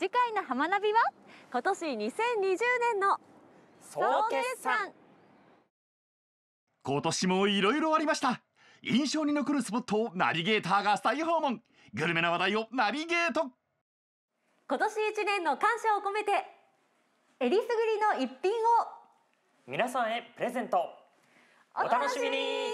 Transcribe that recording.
次回の浜ナビは今年2020年の総決算今年もいろいろありました印象に残るスポットをナビゲーターが再訪問グルメな話題をナビゲート今年1年の感謝を込めてえりすぐりの一品を皆さんへプレゼントお楽しみに